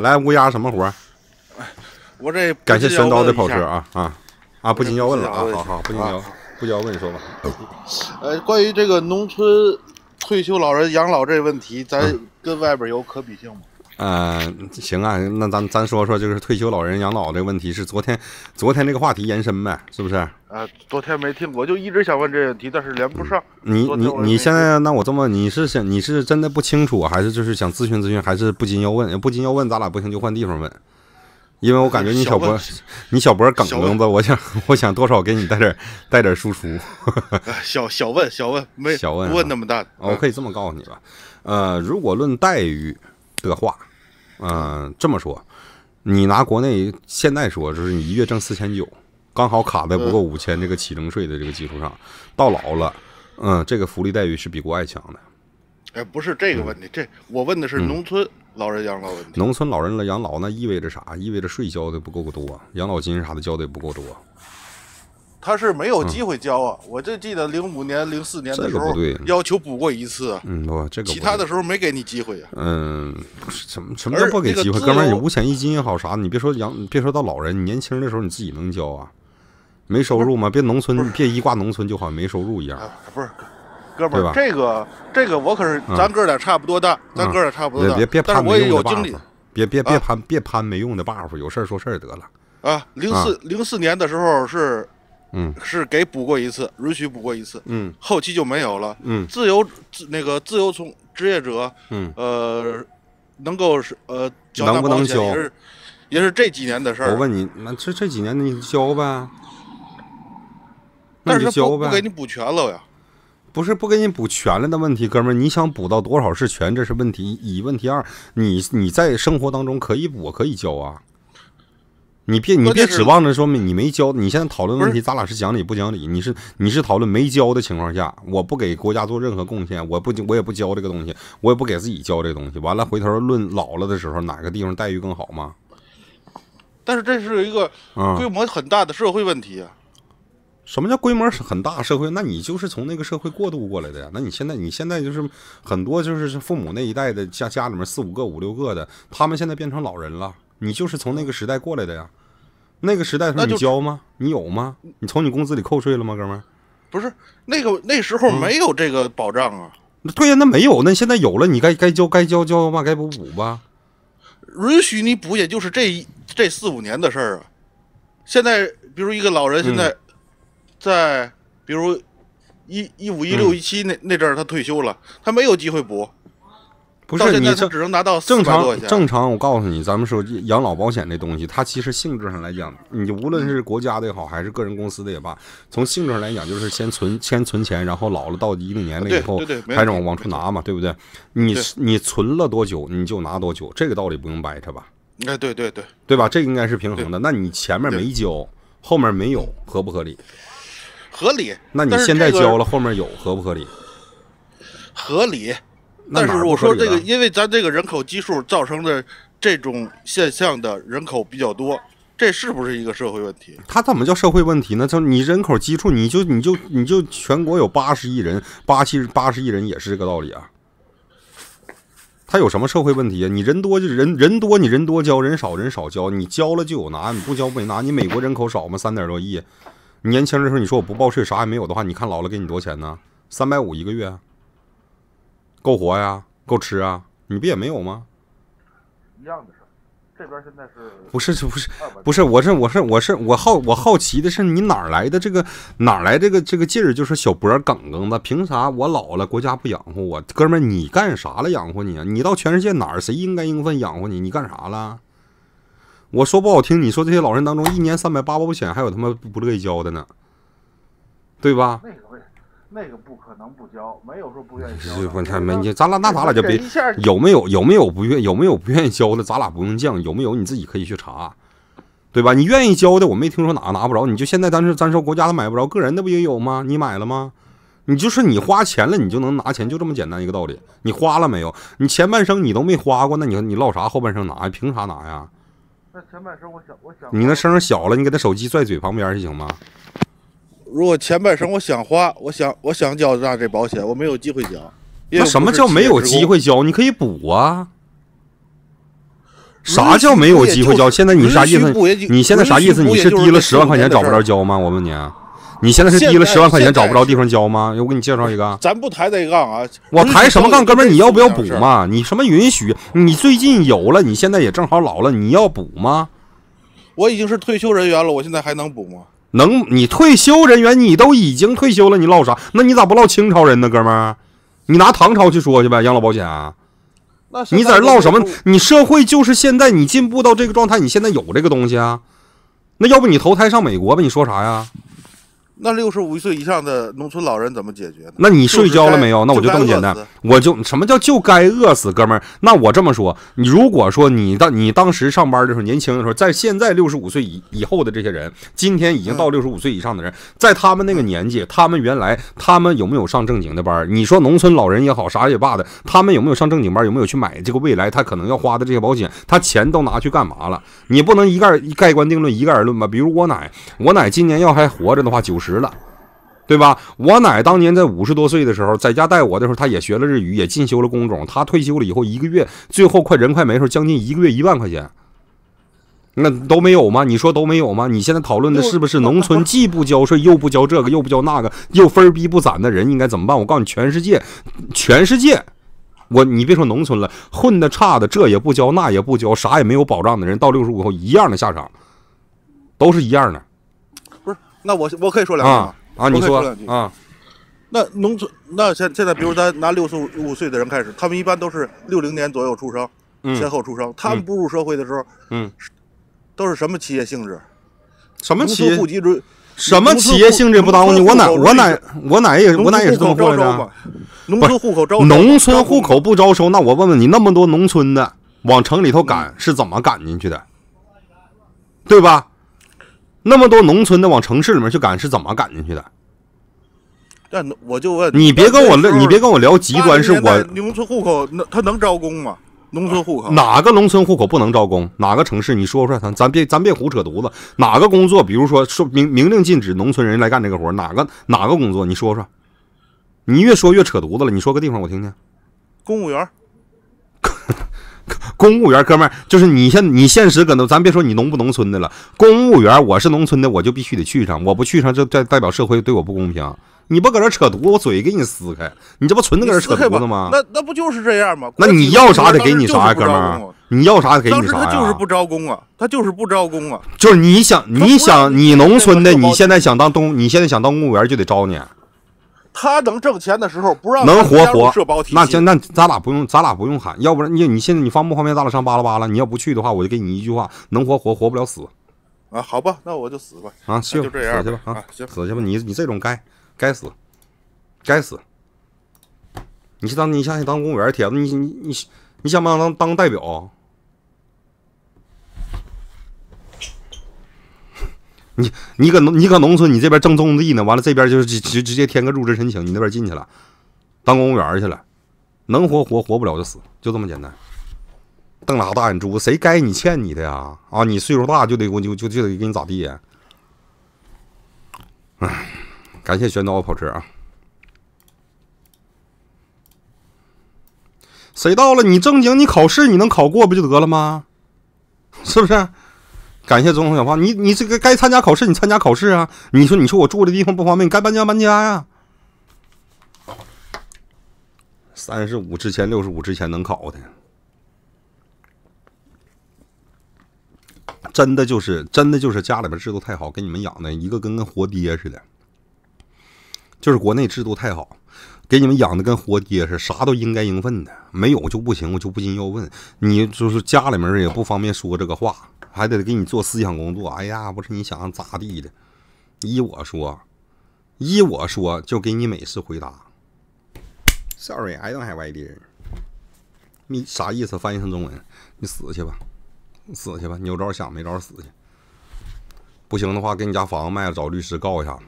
来乌鸦什么活？我这感谢玄刀的跑车啊啊啊！不禁要问了啊，好好不禁要不禁要问，你说吧，呃，关于这个农村退休老人养老这问题，咱跟外边有可比性吗？呃，行啊，那咱咱说说，就是退休老人养老这个问题是昨天，昨天那个话题延伸呗，是不是？呃，昨天没听，我就一直想问这个题，但是连不上你你你现在那我这么你是想你是真的不清楚，还是就是想咨询咨询，还是不禁要问不禁要问？咱俩不行就换地方问，因为我感觉你小博你小博梗梗子，我想我想多少给你带点带点输出。小小问小问没小问不问那么大我可以这么告诉你吧，呃，如果论待遇的话。嗯，这么说，你拿国内现在说，就是你一月挣四千九，刚好卡在不够五千这个起征税的这个基础上，到老了，嗯，这个福利待遇是比国外强的。哎，不是这个问题，这我问的是农村老人养老问题。农村老人的养老那意味着啥？意味着税交的不够多，养老金啥的交的也不够多。他是没有机会交啊！我就记得零五年、零四年的时候要求补过一次。嗯，我这个其他的时候没给你机会。嗯，什么什么叫不给机会？哥们儿，你五险一金也好啥，你别说养，别说到老人你年轻的时候你自己能交啊？没收入吗？别农村，你别一挂农村就好像没收入一样。不是，哥们儿，这个这个我可是咱哥俩差不多大，咱哥俩差不多大。但别别攀，没用的 buff。别别别攀，别攀没用的 buff。有事儿说事儿得了。啊，零四零四年的时候是。嗯，是给补过一次，允许补过一次。嗯，后期就没有了。嗯，自由自那个自由从职业者，嗯，呃，能够是呃，能不能交？也是这几年的事儿。我问你，那这这几年你交呗？那就交呗。不给你补全了呀？不是不给你补全了的问题，哥们儿，你想补到多少是全，这是问题一。问题二，你你在生活当中可以，我可以交啊。你别你别指望着说你没交，你现在讨论问题，咱俩是讲理不讲理？你是你是讨论没交的情况下，我不给国家做任何贡献，我不我也不交这个东西，我也不给自己交这东西。完了回头论老了的时候，哪个地方待遇更好吗？但是这是一个规模很大的社会问题啊！什么叫规模很大社会？那你就是从那个社会过渡过来的呀？那你现在你现在就是很多就是父母那一代的家家里面四五个五六个的，他们现在变成老人了。你就是从那个时代过来的呀，那个时代，你交吗？你有吗？你从你工资里扣税了吗，哥们？不是，那个那时候没有这个保障啊。对呀，那没有，那现在有了，你该该交该交交嘛，该补补吧。允许你补，也就是这这四五年的事儿啊。现在，比如一个老人，现在在，比如一一五一六一七那那阵儿，他退休了，他没有机会补。不是你这只能到正常正常。我告诉你，咱们说养老保险这东西，它其实性质上来讲，你无论是国家的也好，还是个人公司的也罢，从性质上来讲，就是先存先存钱，然后老了到一定年龄以后，还对对，开始往出拿嘛，对不对？你你存了多久，你就拿多久，这个道理不用掰扯吧？哎，对对对，对吧？这应该是平衡的。那你前面没交，后面没有，合不合理？合理。那你现在交了，后面有，合不合理？合理。但是我说这个，因为咱这个人口基数造成的这种现象的人口比较多，这是不是一个社会问题？它怎么叫社会问题呢？就你人口基数，你就你就你就全国有八十亿人，八七八十亿人也是这个道理啊。它有什么社会问题啊？你人多就人人多，你人多交，人少人少交，你交了就有拿，你不交没拿。你美国人口少吗？三点多亿，年轻的时候你说我不报税啥也没有的话，你看老了给你多少钱呢？三百五一个月。够活呀，够吃啊，你不也没有吗？一样的事儿，这边现在是不是？不是，不是，不是，我是，我是，我是，我好，我好奇的是，你哪来的这个，哪来这个这个劲儿？就是小儿梗梗的，凭啥我老了国家不养活我？哥们儿，你干啥了养活你啊？你到全世界哪儿谁应该应分养活你？你干啥了？我说不好听，你说这些老人当中，一年三百八保险，还有他妈不乐意交的呢，对吧？那个不可能不交，没有说不愿意交。没你，咱俩那咱俩就别。有没有有没有不愿有没有不愿意交的？咱俩不用犟。有没有你自己可以去查，对吧？你愿意交的，我没听说哪个拿不着。你就现在咱是咱说国家的买不着，个人的不也有吗？你买了吗？你就是你花钱了，你就能拿钱，就这么简单一个道理。你花了没有？你前半生你都没花过，那你你唠啥？后半生拿呀？凭啥拿呀？那前半生我想我想你那声小了，你给他手机拽嘴旁边去行吗？如果前半生我想花，我想我想交那这保险，我没有机会交。那什么叫没有机会交？你可以补啊。啥叫没有机会交？现在你啥意思？你现在啥意思？你是低了十万块钱找不着交吗？我问你，你现在是低了十万块钱找不着地方交吗？我给你介绍一个。咱不抬这杠啊！我抬什么杠？哥们儿，你要不要补嘛？你什么允许？你最近有了，你现在也正好老了，你要补吗？我已经是退休人员了，我现在还能补吗？能，你退休人员，你都已经退休了，你唠啥？那你咋不唠清朝人呢，哥们儿？你拿唐朝去说去呗，养老保险啊？你在这唠什么？你社会就是现在，你进步到这个状态，你现在有这个东西啊？那要不你投胎上美国吧？你说啥呀？那六十五岁以上的农村老人怎么解决？那你睡觉了没有？那我就这么简单，我就什么叫就该饿死，哥们儿。那我这么说，你如果说你当你当时上班的时候，年轻的时候，在现在六十五岁以以后的这些人，今天已经到六十五岁以上的人，在他们那个年纪，他们原来他们有没有上正经的班？你说农村老人也好，啥也罢的，他们有没有上正经班？有没有去买这个未来他可能要花的这些保险？他钱都拿去干嘛了？你不能一概盖棺定论，一概而论吧？比如我奶，我奶今年要还活着的话，九十。值了，对吧？我奶当年在五十多岁的时候，在家带我的时候，她也学了日语，也进修了工种。她退休了以后，一个月最后快人快没时候，将近一个月一万块钱，那都没有吗？你说都没有吗？你现在讨论的是不是农村既不交税，又不交这个，又不交那个，又分逼不攒的人应该怎么办？我告诉你，全世界，全世界，我你别说农村了，混的差的，这也不交，那也不交，啥也没有保障的人，到六十五后一样的下场，都是一样的。那我我可以说两句啊啊，你说两句啊。那农村那现现在，比如咱拿六十五岁的人开始，他们一般都是六零年左右出生，先后出生，他们步入社会的时候，嗯，都是什么企业性质？什么企业？户籍准？什么企业性质不耽误你？我奶我奶我奶也是，我奶也是这么过来的。农村户口招？农村户口不招收？那我问问你，那么多农村的往城里头赶是怎么赶进去的？对吧？那么多农村的往城市里面去赶，是怎么赶进去的？但我就问你，别跟我你别跟我聊极端，是我农村户口，那他能招工吗？农村户口哪个农村户口不能招工？哪个城市？你说出来，咱咱别咱别胡扯犊子。哪个工作？比如说，说明明令禁止农村人来干这个活哪个哪个工作？你说说。你越说越扯犊子了。你说个地方我听听。公务员。公务员，哥们儿，就是你现你现实搁那，咱别说你农不农村的了。公务员，我是农村的，我就必须得去上，我不去上，这代代表社会对我不公平。你不搁这扯犊子，我嘴给你撕开，你这不纯搁这扯犊子吗？那那不就是这样吗？那你要啥得给你啥呀，哥们儿？你要啥给你啥。呀、他就是不招工啊，他就是不招工啊。就是你想，你想你农村的，你现在想当东，你现在想当公务员就得招你。他能挣钱的时候不让能活活，那行，那咱俩不用咱俩不用喊，要不然你你现在你方不方便咱俩上巴拉巴拉？你要不去的话，我就给你一句话：能活活活不了死。啊，好吧，那我就死吧。啊，去死去吧。啊，行，死去吧。你你这种该该死，该死。你去当你想想当公务员，铁子，你你你你想不想当当代表？你你搁农你搁农村，你这边正种地呢，完了这边就是直直接填个入职申请，你那边进去了，当公务员去了，能活活活不了就死，就这么简单。瞪俩大眼珠，谁该你欠你的呀？啊，你岁数大就得我就就就得给你咋地？哎，感谢玄刀跑车啊！谁到了？你正经，你考试你能考过不就得了吗？是不是？感谢总统小胖，你你这个该参加考试，你参加考试啊！你说你说我住的地方不方便，该搬家搬家呀。三十五之前，六十五之前能考的，真的就是真的就是家里边制度太好，给你们养的一个跟跟活爹似的，就是国内制度太好，给你们养的跟活爹似的，啥都应该应分的，没有就不行，我就不禁要问你，就是家里面也不方便说这个话。还得给你做思想工作，哎呀，不是你想咋地的？依我说，依我说，就给你美式回答。Sorry，I don't have 外地人。你啥意思？翻译成中文，你死去吧，死去吧，有招想没招死去。不行的话，给你家房子卖了，找律师告一下。